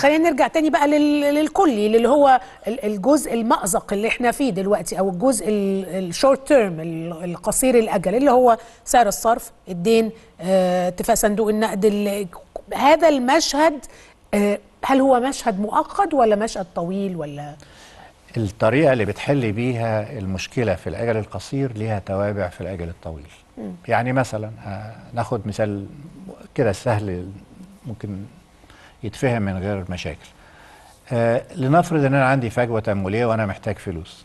خلينا نرجع تاني بقى للكلي اللي هو الجزء المأزق اللي احنا فيه دلوقتي او الجزء الشورت تيرم القصير الاجل اللي هو سعر الصرف الدين آه، اتفاق صندوق النقد هذا المشهد آه، هل هو مشهد مؤقت ولا مشهد طويل ولا الطريقة اللي بتحل بيها المشكلة في الأجل القصير ليها توابع في الأجل الطويل م. يعني مثلا آه، ناخد مثال كده سهل ممكن يتفهم من غير مشاكل آه لنفرض ان انا عندي فجوه تمويليه وانا محتاج فلوس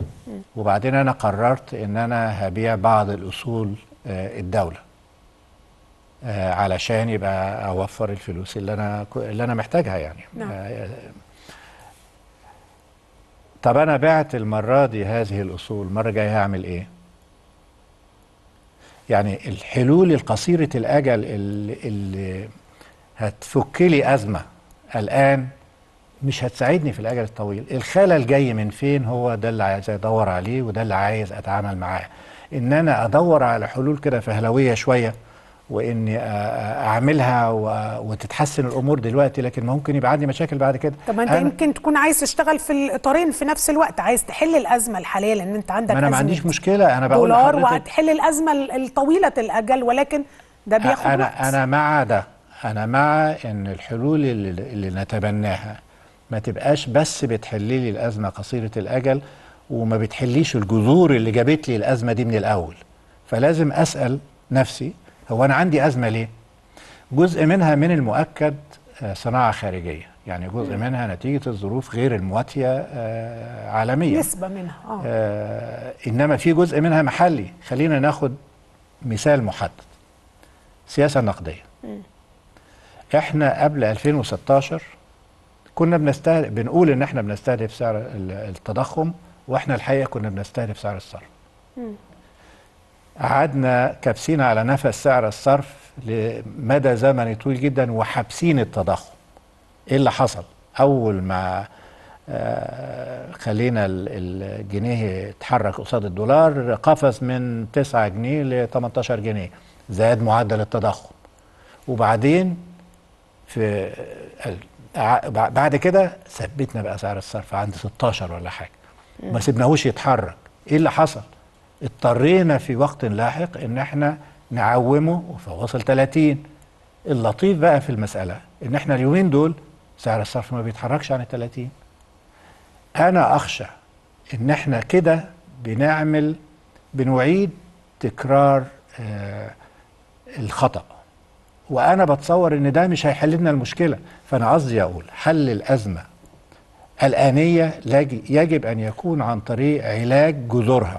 وبعدين انا قررت ان انا هبيع بعض الاصول آه الدوله آه علشان يبقى اوفر الفلوس اللي انا اللي انا محتاجها يعني نعم. آه طب انا بعت المره دي هذه الاصول المره الجايه هعمل ايه يعني الحلول القصيره الاجل اللي, اللي هتفك لي ازمه الآن مش هتساعدني في الأجل الطويل الخلل جاي من فين هو ده اللي عايز أدور عليه وده اللي عايز أتعامل معاه إن أنا أدور على حلول كده فهلوية شوية واني اعملها وتتحسن الامور دلوقتي لكن ممكن يبقى عندي مشاكل بعد كده طب انت يمكن تكون عايز تشتغل في الاطارين في نفس الوقت عايز تحل الازمه الحاليه لان انت عندك ما انا ما عنديش مشكله انا بقول دولار وهتحل الازمه الطويله الاجل ولكن ده بياخد انا وقت. انا مع ده انا مع ان الحلول اللي, اللي نتبناها ما تبقاش بس بتحل لي الازمه قصيره الاجل وما بتحليش الجذور اللي جابت لي الازمه دي من الاول فلازم اسال نفسي هو انا عندي ازمه ليه جزء منها من المؤكد آه، صناعه خارجيه يعني جزء منها نتيجه الظروف غير المواتيه آه، عالميا نسبه منها آه. آه. انما في جزء منها محلي خلينا ناخد مثال محدد سياسه نقديه احنا قبل 2016 كنا بنستهدف بنقول ان احنا بنستهدف سعر التضخم واحنا الحقيقه كنا بنستهدف سعر الصرف. قعدنا كابسين على نفس سعر الصرف لمدى زمني طويل جدا وحابسين التضخم. ايه اللي حصل؟ اول ما آه، خلينا الجنيه يتحرك قصاد الدولار قفز من 9 جنيه ل 18 جنيه زاد معدل التضخم وبعدين في بعد كده ثبتنا بقى سعر الصرف عند 16 ولا حاجه ما سيبناهوش يتحرك ايه اللي حصل اضطرينا في وقت لاحق ان احنا نعومه فوصل 30 اللطيف بقى في المساله ان احنا اليومين دول سعر الصرف ما بيتحركش عن ال 30 انا اخشى ان احنا كده بنعمل بنعيد تكرار آه الخطأ وانا بتصور ان ده مش هيحل لنا المشكله فانا قصدي اقول حل الازمه الانيه يجب ان يكون عن طريق علاج جذورها